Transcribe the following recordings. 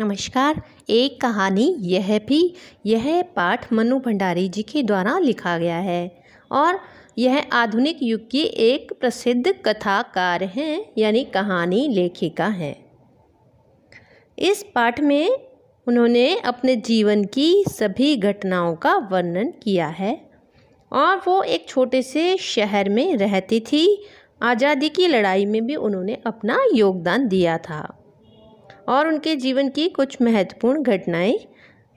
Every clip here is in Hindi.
नमस्कार एक कहानी यह भी यह पाठ मनु भंडारी जी के द्वारा लिखा गया है और यह आधुनिक युग की एक प्रसिद्ध कथाकार हैं यानी कहानी लेखिका हैं इस पाठ में उन्होंने अपने जीवन की सभी घटनाओं का वर्णन किया है और वो एक छोटे से शहर में रहती थी आज़ादी की लड़ाई में भी उन्होंने अपना योगदान दिया था और उनके जीवन की कुछ महत्वपूर्ण घटनाएं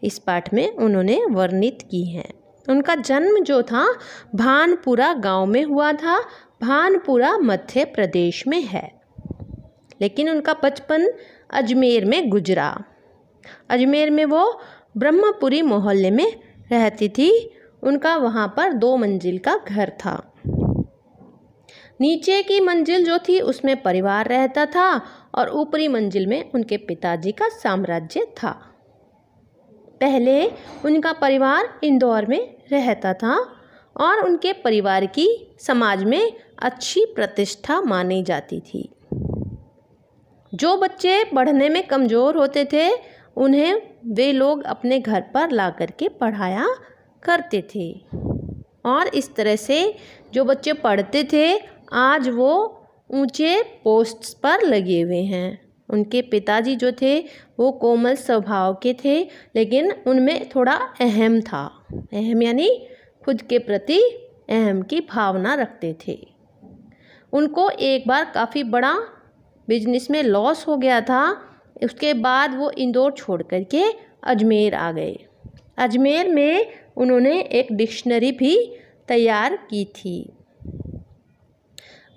इस पाठ में उन्होंने वर्णित की हैं उनका जन्म जो था भानपुरा गांव में हुआ था भानपुरा मध्य प्रदेश में है लेकिन उनका बचपन अजमेर में गुजरा अजमेर में वो ब्रह्मपुरी मोहल्ले में रहती थी उनका वहाँ पर दो मंजिल का घर था नीचे की मंजिल जो थी उसमें परिवार रहता था और ऊपरी मंजिल में उनके पिताजी का साम्राज्य था पहले उनका परिवार इंदौर में रहता था और उनके परिवार की समाज में अच्छी प्रतिष्ठा मानी जाती थी जो बच्चे पढ़ने में कमज़ोर होते थे उन्हें वे लोग अपने घर पर ला करके पढ़ाया करते थे और इस तरह से जो बच्चे पढ़ते थे आज वो ऊंचे पोस्ट्स पर लगे हुए हैं उनके पिताजी जो थे वो कोमल स्वभाव के थे लेकिन उनमें थोड़ा अहम था अहम यानी खुद के प्रति अहम की भावना रखते थे उनको एक बार काफ़ी बड़ा बिजनेस में लॉस हो गया था उसके बाद वो इंदौर छोड़ कर के अजमेर आ गए अजमेर में उन्होंने एक डिक्शनरी भी तैयार की थी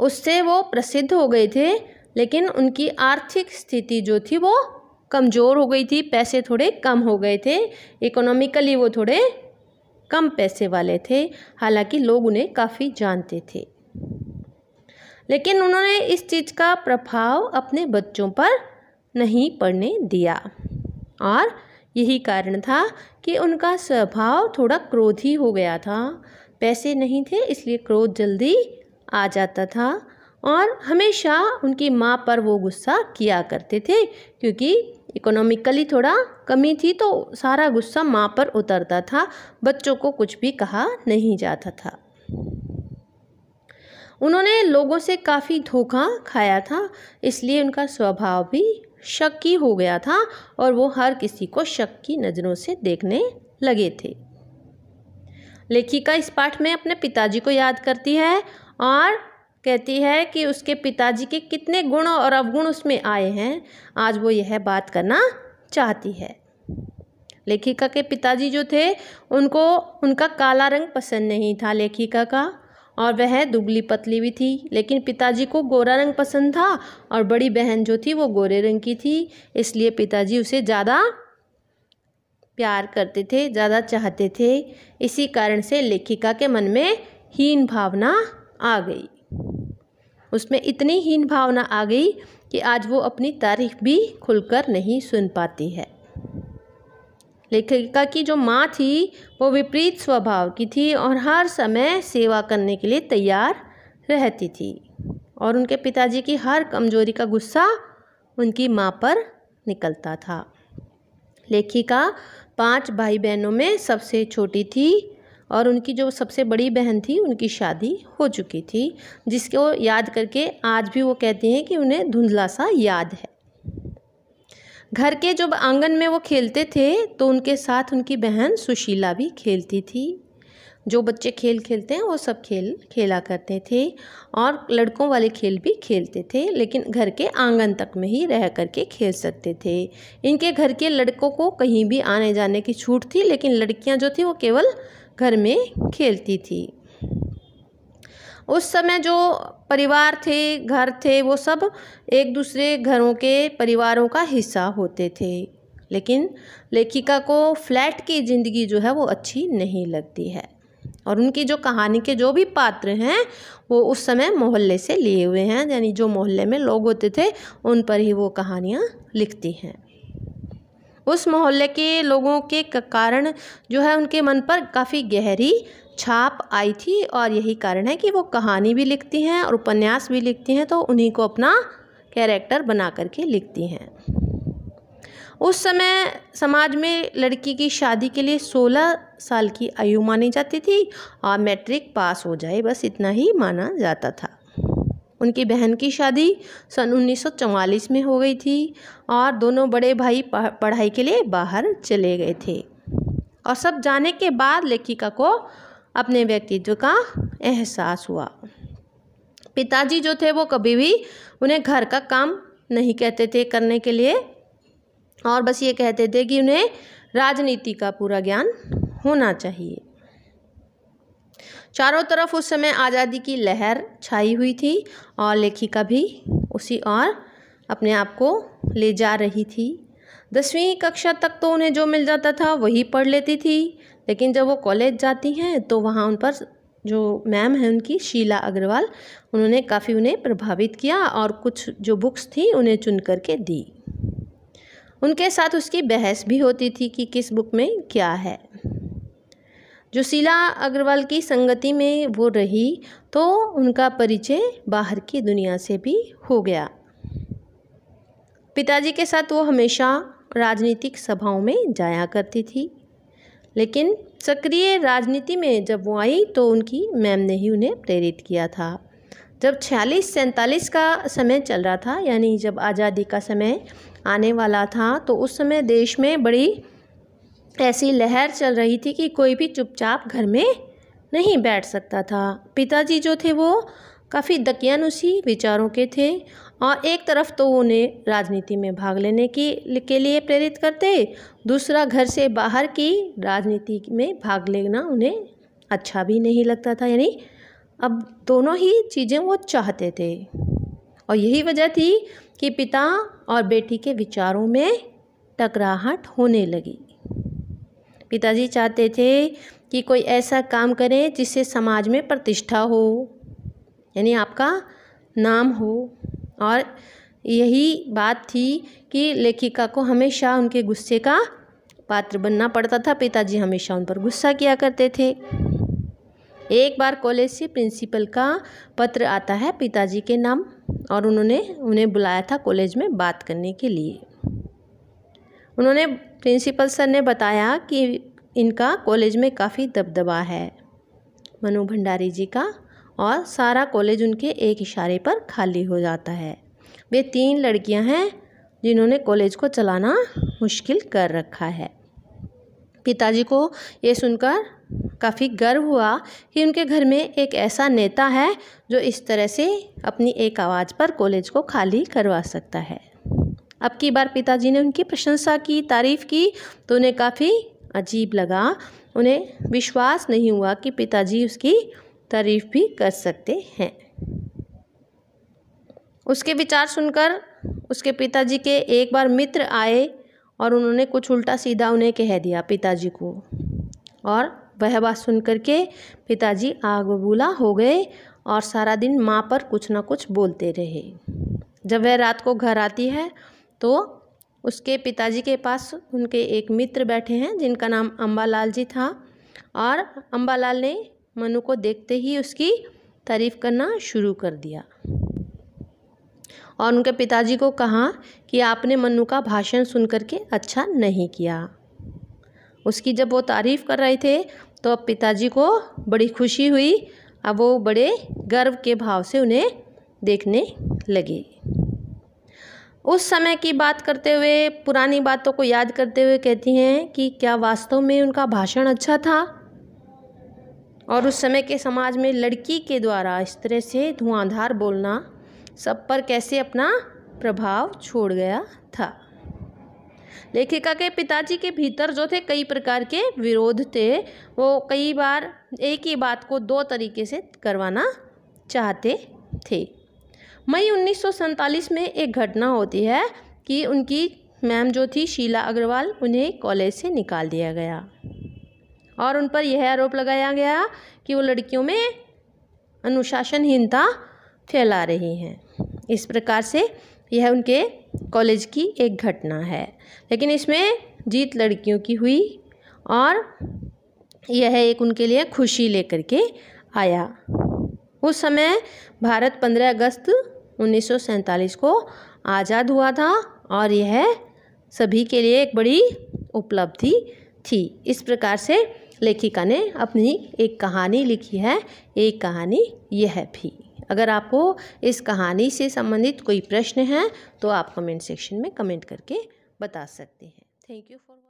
उससे वो प्रसिद्ध हो गए थे लेकिन उनकी आर्थिक स्थिति जो थी वो कमज़ोर हो गई थी पैसे थोड़े कम हो गए थे इकोनॉमिकली वो थोड़े कम पैसे वाले थे हालांकि लोग उन्हें काफ़ी जानते थे लेकिन उन्होंने इस चीज़ का प्रभाव अपने बच्चों पर नहीं पड़ने दिया और यही कारण था कि उनका स्वभाव थोड़ा क्रोधी हो गया था पैसे नहीं थे इसलिए क्रोध जल्दी आ जाता था और हमेशा उनकी माँ पर वो गुस्सा किया करते थे क्योंकि इकोनॉमिकली थोड़ा कमी थी तो सारा गुस्सा माँ पर उतरता था बच्चों को कुछ भी कहा नहीं जाता था उन्होंने लोगों से काफ़ी धोखा खाया था इसलिए उनका स्वभाव भी शक्की हो गया था और वो हर किसी को शक की नज़रों से देखने लगे थे लेखिका इस पाठ में अपने पिताजी को याद करती है और कहती है कि उसके पिताजी के कितने गुण और अवगुण उसमें आए हैं आज वो यह बात करना चाहती है लेखिका के पिताजी जो थे उनको उनका काला रंग पसंद नहीं था लेखिका का और वह दुबली पतली भी थी लेकिन पिताजी को गोरा रंग पसंद था और बड़ी बहन जो थी वो गोरे रंग की थी इसलिए पिताजी उसे ज़्यादा प्यार करते थे ज़्यादा चाहते थे इसी कारण से लेखिका के मन में हीन भावना आ गई उसमें इतनी हीन भावना आ गई कि आज वो अपनी तारीफ भी खुलकर नहीं सुन पाती है लेखिका की जो माँ थी वो विपरीत स्वभाव की थी और हर समय सेवा करने के लिए तैयार रहती थी और उनके पिताजी की हर कमजोरी का गुस्सा उनकी माँ पर निकलता था लेखिका पांच भाई बहनों में सबसे छोटी थी और उनकी जो सबसे बड़ी बहन थी उनकी शादी हो चुकी थी जिसको याद करके आज भी वो कहती हैं कि उन्हें धुंधला सा याद है घर के जब आंगन में वो खेलते थे तो उनके साथ उनकी बहन सुशीला भी खेलती थी जो बच्चे खेल खेलते हैं वो सब खेल खेला करते थे और लड़कों वाले खेल भी खेलते थे लेकिन घर के आंगन तक में ही रह करके खेल सकते थे इनके घर के लड़कों को कहीं भी आने जाने की छूट थी लेकिन लड़कियां जो थी वो केवल घर में खेलती थी उस समय जो परिवार थे घर थे वो सब एक दूसरे घरों के परिवारों का हिस्सा होते थे लेकिन लेखिका को फ्लैट की ज़िंदगी जो है वो अच्छी नहीं लगती है और उनकी जो कहानी के जो भी पात्र हैं वो उस समय मोहल्ले से लिए हुए हैं यानी जो मोहल्ले में लोग होते थे उन पर ही वो कहानियाँ लिखती हैं उस मोहल्ले के लोगों के कारण जो है उनके मन पर काफ़ी गहरी छाप आई थी और यही कारण है कि वो कहानी भी लिखती हैं और उपन्यास भी लिखती हैं तो उन्हीं को अपना कैरेक्टर बना करके लिखती हैं उस समय समाज में लड़की की शादी के लिए 16 साल की आयु मानी जाती थी और मैट्रिक पास हो जाए बस इतना ही माना जाता था उनकी बहन की शादी सन 1944 में हो गई थी और दोनों बड़े भाई पढ़ाई के लिए बाहर चले गए थे और सब जाने के बाद लेखिका को अपने व्यक्तित्व का एहसास हुआ पिताजी जो थे वो कभी भी उन्हें घर का काम नहीं कहते थे करने के लिए और बस ये कहते थे कि उन्हें राजनीति का पूरा ज्ञान होना चाहिए चारों तरफ उस समय आज़ादी की लहर छाई हुई थी और लेखिका भी उसी और अपने आप को ले जा रही थी दसवीं कक्षा तक तो उन्हें जो मिल जाता था वही पढ़ लेती थी लेकिन जब वो कॉलेज जाती हैं तो वहाँ उन पर जो मैम हैं उनकी शीला अग्रवाल उन्होंने काफ़ी उन्हें प्रभावित किया और कुछ जो बुक्स थी उन्हें चुन करके दी उनके साथ उसकी बहस भी होती थी कि किस बुक में क्या है जो शीला अग्रवाल की संगति में वो रही तो उनका परिचय बाहर की दुनिया से भी हो गया पिताजी के साथ वो हमेशा राजनीतिक सभाओं में जाया करती थी लेकिन सक्रिय राजनीति में जब वो आई तो उनकी मैम ने ही उन्हें प्रेरित किया था जब छियालीस सैंतालीस का समय चल रहा था यानी जब आज़ादी का समय आने वाला था तो उस समय देश में बड़ी ऐसी लहर चल रही थी कि कोई भी चुपचाप घर में नहीं बैठ सकता था पिताजी जो थे वो काफ़ी उसी विचारों के थे और एक तरफ तो उन्हें राजनीति में भाग लेने की के लिए प्रेरित करते दूसरा घर से बाहर की राजनीति में भाग लेना उन्हें अच्छा भी नहीं लगता था यानी अब दोनों ही चीज़ें वो चाहते थे और यही वजह थी कि पिता और बेटी के विचारों में टकराहट होने लगी पिताजी चाहते थे कि कोई ऐसा काम करें जिससे समाज में प्रतिष्ठा हो यानी आपका नाम हो और यही बात थी कि लेखिका को हमेशा उनके गुस्से का पात्र बनना पड़ता था पिताजी हमेशा उन पर गुस्सा किया करते थे एक बार कॉलेज से प्रिंसिपल का पत्र आता है पिताजी के नाम और उन्होंने उन्हें बुलाया था कॉलेज में बात करने के लिए उन्होंने प्रिंसिपल सर ने बताया कि इनका कॉलेज में काफ़ी दबदबा है मनु भंडारी जी का और सारा कॉलेज उनके एक इशारे पर खाली हो जाता है वे तीन लड़कियां हैं जिन्होंने कॉलेज को चलाना मुश्किल कर रखा है पिताजी को ये सुनकर काफ़ी गर्व हुआ कि उनके घर में एक ऐसा नेता है जो इस तरह से अपनी एक आवाज़ पर कॉलेज को खाली करवा सकता है अब की बार पिताजी ने उनकी प्रशंसा की तारीफ़ की तो उन्हें काफ़ी अजीब लगा उन्हें विश्वास नहीं हुआ कि पिताजी उसकी तारीफ़ भी कर सकते हैं उसके विचार सुनकर उसके पिताजी के एक बार मित्र आए और उन्होंने कुछ उल्टा सीधा उन्हें कह दिया पिताजी को और वह बात सुन के पिताजी आग बबूला हो गए और सारा दिन माँ पर कुछ ना कुछ बोलते रहे जब वह रात को घर आती है तो उसके पिताजी के पास उनके एक मित्र बैठे हैं जिनका नाम अम्बालाल जी था और अम्बालाल ने मनु को देखते ही उसकी तारीफ़ करना शुरू कर दिया और उनके पिताजी को कहा कि आपने मनु का भाषण सुन करके अच्छा नहीं किया उसकी जब वो तारीफ़ कर रहे थे तो अब पिताजी को बड़ी खुशी हुई अब वो बड़े गर्व के भाव से उन्हें देखने लगे उस समय की बात करते हुए पुरानी बातों को याद करते हुए कहती हैं कि क्या वास्तव में उनका भाषण अच्छा था और उस समय के समाज में लड़की के द्वारा इस तरह से धुआंधार बोलना सब पर कैसे अपना प्रभाव छोड़ गया था लेखिका के पिताजी के भीतर जो थे कई प्रकार के विरोध थे वो कई बार एक ही बात को दो तरीके से करवाना चाहते थे मई उन्नीस में एक घटना होती है कि उनकी मैम जो थी शीला अग्रवाल उन्हें कॉलेज से निकाल दिया गया और उन पर यह आरोप लगाया गया कि वो लड़कियों में अनुशासनहीनता फैला रही हैं इस प्रकार से यह उनके कॉलेज की एक घटना है लेकिन इसमें जीत लड़कियों की हुई और यह एक उनके लिए खुशी लेकर के आया उस समय भारत 15 अगस्त उन्नीस को आज़ाद हुआ था और यह सभी के लिए एक बड़ी उपलब्धि थी इस प्रकार से लेखिका ने अपनी एक कहानी लिखी है एक कहानी यह भी अगर आपको इस कहानी से संबंधित कोई प्रश्न है तो आप कमेंट सेक्शन में कमेंट करके बता सकते हैं थैंक यू फॉर